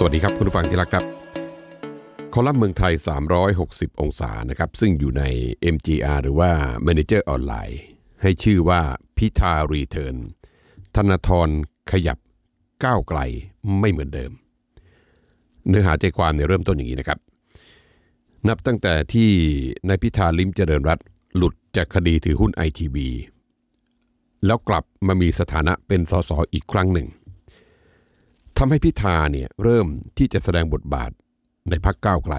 สวัสดีครับ คุณผู้ฟังที่รักครับคอลัมน์เมืองไทย 360 องศานะครับซึ่งอยู่ใน MGR หรือว่า Manager ออนไลน์ให้ชื่อว่าพิธารีเทิร์นธนารขยับก้าวไกลไม่เหมือนเดิม เนื้อหาใจความเนี่ยเริ่มต้นอย่างนี้นะครับ นับตั้งแต่ที่นายพิธาลิมเจริญรัตหลุดจากคดีถือหุ้นไอทีบีแล้วกลับมามีสถานะเป็นสสออีกครั้งหนึ่งทำให้พิธาเนี่ยเริ่มที่จะแสดงบทบาทในพักก้าวไกล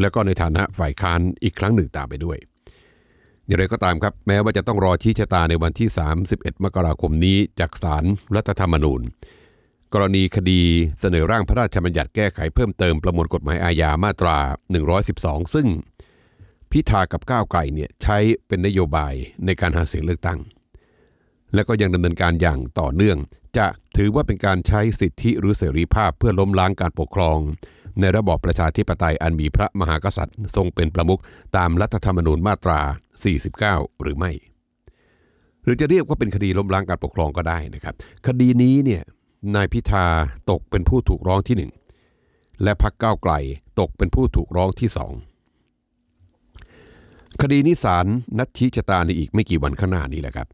และก็ในฐานะฝ่ายค้านอีกครั้งหนึ่งตามไปด้วย อย่างไรก็ตามครับแม้ว่าจะต้องรอชี้ชะตาในวันที่ 31 มกราคมนี้จากสารรัฐธรรมนูญ กรณีคดีเสนอร่างพระราชบัญญัติแก้ไขเพิ่มเติมประมวลกฎหมายอาญามาตรา 112 ซึ่งพิธากับก้าวไกลเนี่ยใช้เป็นนโยบายในการหาเสียงเลือกตั้งและก็ยังดำเนินการอย่างต่อเนื่อง จะถือว่าเป็นการใช้สิทธิหรือเสรีภาพเพื่อล้มล้างการปกครอง ในระบอบประชาธิปไตยอันมีพระมหากษัตริย์ ทรงเป็นประมุขตามรัฐธรรมนูญมาตรา 49 หรือไม่ หรือจะเรียกว่าเป็นคดีล้มล้างการปกครองก็ได้นะครับ คดีนี้เนี่ยนายพิธาตกเป็นผู้ถูกร้องที่ 1 และพักก้าวไกลตกเป็นผู้ถูกร้องที่สองคดีนี้ศาลนัดชี้ชะตาในอีกไม่กี่วันข้างหน้านี้แหละครับ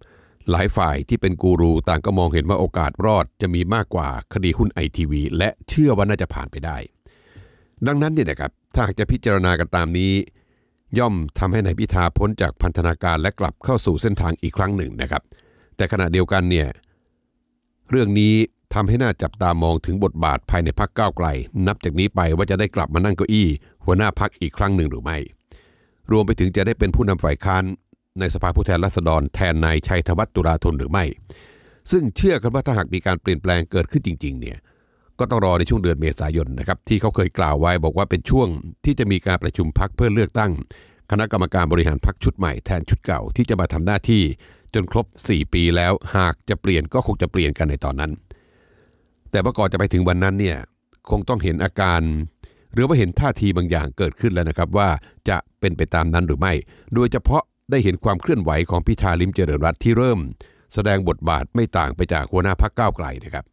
หลายฝ่ายที่เป็นกูรูต่างก็มองเห็นว่าโอกาสรอดจะมีมากกว่าคดีหุ้นไอทีวีและเชื่อว่าน่าจะผ่านไปได้ ดังนั้นเนี่ยนะครับถ้าหากจะพิจารณากันตามนี้ ย่อมทำให้นายพิธาพ้นจากพันธนาการและกลับเข้าสู่เส้นทางอีกครั้งหนึ่งนะครับแต่ขณะเดียวกันเนี่ยเรื่องนี้ทำให้น่าจับตามองถึงบทบาทภายในพักก้าวไกล นับจากนี้ไปว่าจะได้กลับมานั่งเก้าอี้หัวหน้าพักอีกครั้งหนึ่งหรือไม่รวมไปถึงจะได้เป็นผู้นำฝ่ายค้านในสภาผู้แทนราษฎรแทนนายชัยธวัฒน์ตุลาธนหรือไม่ ซึ่งเชื่อกันว่าถ้าหากมีการเปลี่ยนแปลงเกิดขึ้นจริง ๆ เนี่ย ก็ต้องรอในช่วงเดือนเมษายนนะครับที่เขาเคยกล่าวไว้บอกว่าเป็นช่วงที่จะมีการประชุมพักเพื่อเลือกตั้ง คณะกรรมการบริหารพักชุดใหม่แทนชุดเก่า ที่จะมาทำหน้าที่จนครบ 4 ปีแล้ว หากจะเปลี่ยนก็คงจะเปลี่ยนกันในตอนนั้น แต่ว่าก่อนจะไปถึงวันนั้นเนี่ย คงต้องเห็นอาการ หรือว่าเห็นท่าทีบางอย่างเกิดขึ้นแล้วนะครับว่าจะเป็นไปตามนั้นหรือไม่ โดยเฉพาะได้เห็นความเคลื่อนไหวของพิธาลิมเจริญรัตที่เริ่ม แสดงบทบาทไม่ต่างไปจากหัวหน้าพักก้าวไกลนะครับ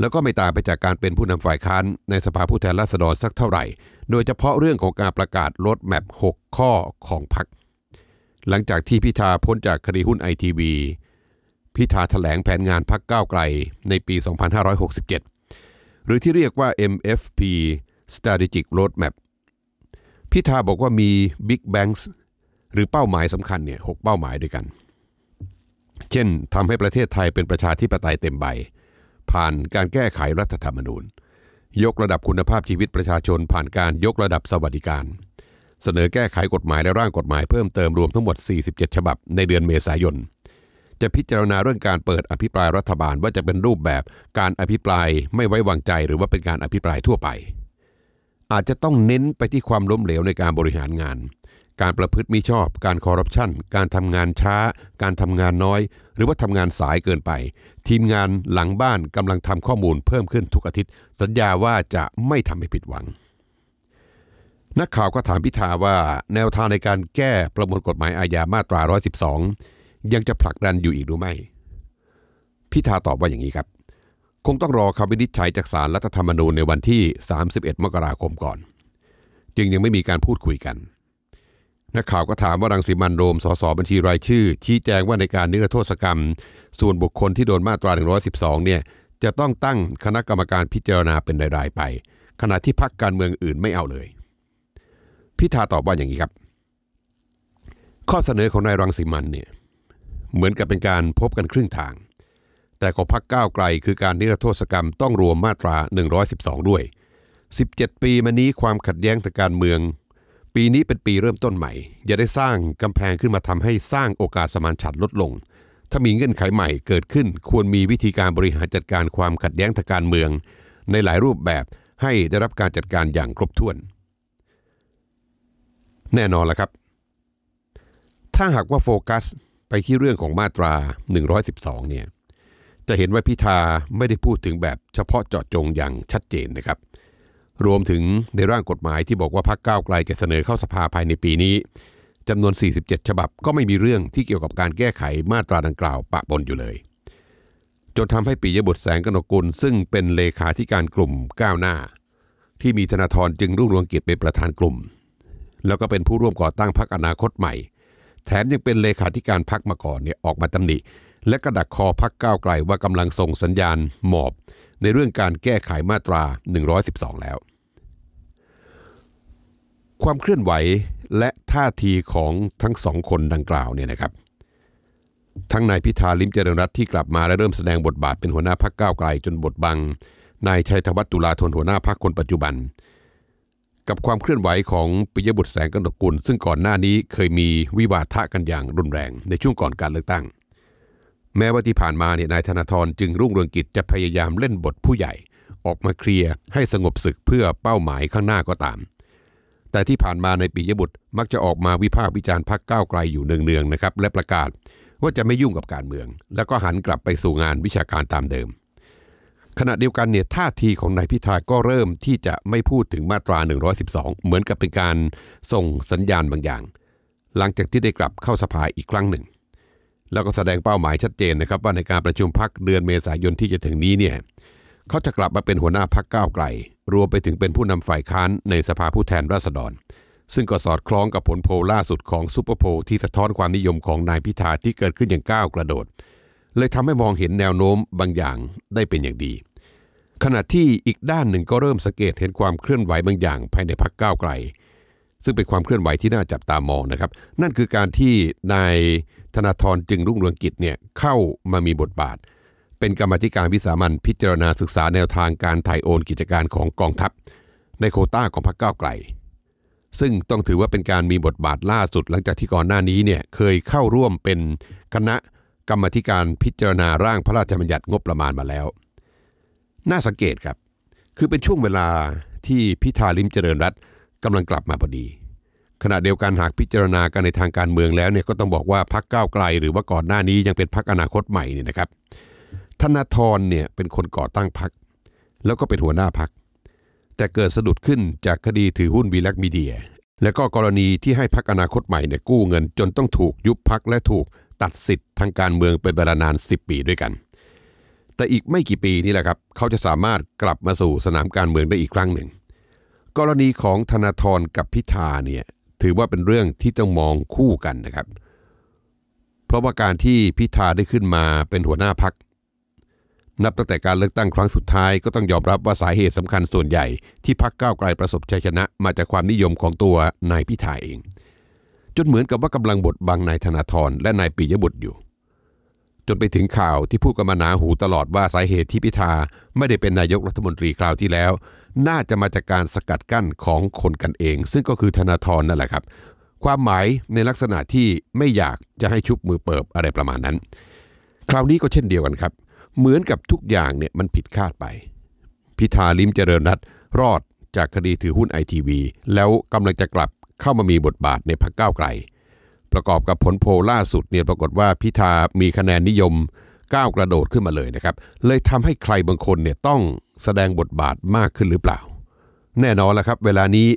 แล้วก็ไม่ต่างไปจากการเป็นผู้นำฝ่ายค้านในสภาผู้แทนราษฎรสักเท่าไหร่ โดยเฉพาะเรื่องของการประกาศลดแมพ6ข้อของพัก หลังจากที่พิธาพ้นจากคดีหุ้นไอทีวีพิธาถแถลงแผนงานพักก้าวไกลในปี 2567 หรือที่เรียกว่า MFP Strategic Roadmap พิธาบอกว่ามี Big Banks หรือเป้าหมายสำคัญเนี่ยหเป้าหมายด้วยกัน เช่น ทำให้ประเทศไทยเป็นประชาธิปไตยเต็มใบ ผ่านการแก้ไขรัฐธรรมนูญ ยกระดับคุณภาพชีวิตประชาชนผ่านการยกระดับสวัสดิการ เสนอแก้ไขกฎหมาย และร่างกฎหมายเพิ่มเติมรวมทั้งหมด 47 ฉบับในเดือนเมษายน จะพิจารณาเรื่องการเปิดอภิปรายรัฐบาลว่าจะเป็นรูปแบบ การอภิปรายไม่ไว้วางใจหรือว่าเป็นการอภิปรายทั่วไป อาจจะต้องเน้นไปที่ความล้มเหลวในการบริหารงานการประพฤติมิชอบ การคอร์รัปชัน การทำงานช้า การทำงานน้อย หรือว่าทำงานสายเกินไป ทีมงานหลังบ้านกำลังทำข้อมูลเพิ่มขึ้นทุกอาทิตย์ สัญญาว่าจะไม่ทำให้ผิดหวัง นักข่าวก็ถามพิธาว่าแนวทางในการแก้ประมวลกฎหมายอาญามาตรา 112 ยังจะผลักดันอยู่อีกหรือไม่ พิธาตอบว่าอย่างนี้ครับ คงต้องรอคำวินิจฉัยจากศาลรรัฐธรรมนูญในวันที่ 31 มกราคมก่อน จึงยังไม่มีการพูดคุยกันนักข่าวก็ถามว่ารังสิมันโรมสสบัญชีรายชื่อ ชี้แจงว่าในการนิรโทษกรรม ส่วนบุคคลที่โดนมาตรา 112เนี่ยจะต้องตั้งคณะกรรมการพิจารณาเป็นรายๆไป ขณะที่พักการเมืองอื่นไม่เอาเลย พิธาตอบว่าอย่างนี้ครับ ข้อเสนอของนายรังสิมันเนี่ยเหมือนกับเป็นการพบกันครึ่งทาง แต่ของพักก้าวไกลคือการนิรโทษกรรมต้องรวมมาตรา112 ด้วย 17 ปีมานี้ความขัดแย้งทางการเมืองปีนี้เป็นปีเริ่มต้นใหม่ อย่าได้สร้างกำแพงขึ้นมาทำให้สร้างโอกาสสมานฉันลดลง ถ้ามีเงื่อนไขใหม่เกิดขึ้น ควรมีวิธีการบริหารจัดการความขัดแย้งทางการเมือง ในหลายรูปแบบให้ได้รับการจัดการอย่างครบถ้วน แน่นอนละครับ ถ้าหากว่าโฟกัส ไปที่เรื่องของมาตรา 112 เนี่ย จะเห็นว่าพิธาไม่ได้พูดถึงแบบเฉพาะเจาะจงอย่างชัดเจนนะครับรวมถึงในร่างกฎหมายที่บอกว่าพรรคก้าวไกลจะเสนอเข้าสภาภายในปีนี้จำนวน 47 ฉบับก็ไม่มีเรื่องที่เกี่ยวกับการแก้ไขมาตราดังกล่าวปะปนอยู่เลย จนทำให้ปิยบุตรแสงกนกุล ซึ่งเป็นเลขาธิการกลุ่มก้าวหน้า ที่มีธนาธรจึงรุ่งเรวงกิจเป็นประธานกลุ่ม แล้วก็เป็นผู้ร่วมก่อตั้งพรรคอนาคตใหม่ แถมยังเป็นเลขาธิการพรรคมาก่อนเนี่ยออกมาตำหนิและกระดักคอพักก้าวไกลว่ากำลังส่งสัญญาณ หมอบในเรื่องการแก้ไขมาตรา 112 แล้ว ความเคลื่อนไหวและท่าทีของทั้งสองคนดังกล่าวเนี่ยนะครับ ทั้งนายพิธาลิมเจริญรัตที่กลับมาและเริ่มแสดงบทบาทเป็นหัวหน้าพักก้าวไกลจนบทบัง นายชัยธวัฒน์ตุลาธนหัวหน้าพักคนปัจจุบัน กับความเคลื่อนไหวของปิยบุตรแสงกนกกุลซึ่งก่อนหน้านี้เคยมีวิวาทะกันอย่างรุนแรง ในช่วงก่อนการเลือกตั้งแม้ว่าที่ผ่านมาเนี่ยนายธนาธรจึงรุ่งเรืองกิจจะพยายามเล่นบทผู้ใหญ่ ออกมาเคลียร์ให้สงบศึกเพื่อเป้าหมายข้างหน้าก็ตาม แต่ที่ผ่านมาในปียบุตร มักจะออกมาวิพากษ์วิจารณ์พักก้าวไกลอยู่เนืองๆนะครับและประกาศว่าจะไม่ยุ่งกับการเมือง แล้วก็หันกลับไปสู่งานวิชาการตามเดิม ขณะเดียวกันเนี่ยท่าทีของนายพิธาก็เริ่มที่จะไม่พูดถึงมาตรา 112 เหมือนกับเป็นการส่งสัญญาณบางอย่าง หลังจากที่ได้กลับเข้าสภาอีกครั้งหนึ่งแล้วก็แสดงเป้าหมายชัดเจนนะครับว่าในการประชุมพักเดือนเมษายนที่จะถึงนี้เนี่ยเขาจะกลับมาเป็นหัวหน้าพักก้าวไกล รวมไปถึงเป็นผู้นำฝ่ายค้านในสภาผู้แทนราษฎร ซึ่งก็สอดคล้องกับผลโพลล่าสุดของซูเปอร์โพลที่สะท้อนความนิยมของนายพิธาที่เกิดขึ้นอย่างก้าวกระโดด เลยทำให้มองเห็นแนวโน้มบางอย่างได้เป็นอย่างดี ขณะที่อีกด้านหนึ่งก็เริ่มสังเกตเห็นความเคลื่อนไหวบางอย่างภายในพักก้าวไกลซึ่งเป็นความเคลื่อนไหวที่น่าจับตามองนะครับ นั่นคือการที่นายธนาธรจึงรุ่งเรืองกิจเนี่ยเข้ามามีบทบาท เป็นกรรมธิการวิสามันพิจารณาศึกษาแนวทางการถ่ายโอนกิจการของกองทัพ ในโคต้าของพรรคก้าวไกล ซึ่งต้องถือว่าเป็นการมีบทบาทล่าสุดหลังจากที่ก่อนหน้านี้เนี่ยเคยเข้าร่วมเป็นคณะกรรมธิการพิจารณาร่างพระราชบัญญัติงบประมาณมาแล้ว น่าสังเกตครับ คือเป็นช่วงเวลาที่พิธาลิมเจริญรัตนกำลังกลับมาพอดี ขณะเดียวกันหากพิจารณากันในทางการเมืองแล้วเนี่ยก็ต้องบอกว่าพักก้าวไกล หรือว่าก่อนหน้านี้ยังเป็นพักอนาคตใหม่เนี่ยนะครับธนาธรเนี่ยเป็นคนก่อตั้งพักแล้วก็เป็นหัวหน้าพัก แต่เกิดสะดุดขึ้นจากคดีถือหุ้นวีลักมีเดีย และก็กรณีที่ให้พักอนาคตใหม่เนี่ยกู้เงินจนต้องถูกยุบพักและถูกตัดสิทธิ์ทางการเมืองเป็นเวลานาน10 ปีด้วยกัน แต่อีกไม่กี่ปีนี่แหละครับเขาจะสามารถกลับมาสู่สนามการเมืองได้อีกครั้งหนึ่งกรณีของธนาธรกับพิธาเนี่ยถือว่าเป็นเรื่องที่ต้องมองคู่กันนะครับ เพราะว่าการที่พิธาได้ขึ้นมาเป็นหัวหน้าพักนับตั้งแต่การเลือกตั้งครั้งสุดท้ายก็ต้องยอมรับว่าสาเหตุสำคัญส่วนใหญ่ที่พักก้าวไกลประสบชัยชนะ มาจากความนิยมของตัวนายพิธาเองจนเหมือนกับว่ากำลังบดบังนายธนาธรและนายปิยบุตรอยู่ จนไปถึงข่าวที่พูดกันมาหนาหูตลอดว่าสาเหตุที่พิธาไม่ได้เป็นนายกรัฐมนตรีคราวที่แล้วน่าจะมาจากการสกัดกั้นของคนกันเอง ซึ่งก็คือธนาธรนั่นแหละครับ ความหมายในลักษณะที่ไม่อยากจะให้ชุบมือเปิบอะไรประมาณนั้น คราวนี้ก็เช่นเดียวกันครับ เหมือนกับทุกอย่างเนี่ยมันผิดคาดไป พิธาลิมเจริญรัตรอดจากคดีถือหุ้นไอทีวีแล้วกำลังจะกลับเข้ามามีบทบาทในพรรคก้าวไกล ประกอบกับผลโพลล่าสุดเนี่ยปรากฏว่าพิธามีคะแนนนิยมก้าวกระโดดขึ้นมาเลยนะครับ เลยทำให้ใครบางคนเนี่ยต้องแสดงบทบาทมากขึ้นหรือเปล่า แน่นอนแล้วครับ เวลานี้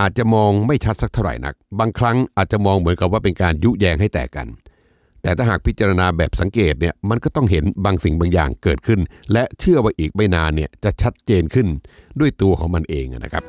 อาจจะมองไม่ชัดสักเท่าไหร่นัก บางครั้งอาจจะมองเหมือนกับว่าเป็นการยุแยงให้แตกกัน แต่ถ้าหากพิจารณาแบบสังเกตเนี่ย มันก็ต้องเห็นบางสิ่งบางอย่างเกิดขึ้น และเชื่อว่าอีกไม่นานเนี่ยจะชัดเจนขึ้นด้วยตัวของมันเองนะครับ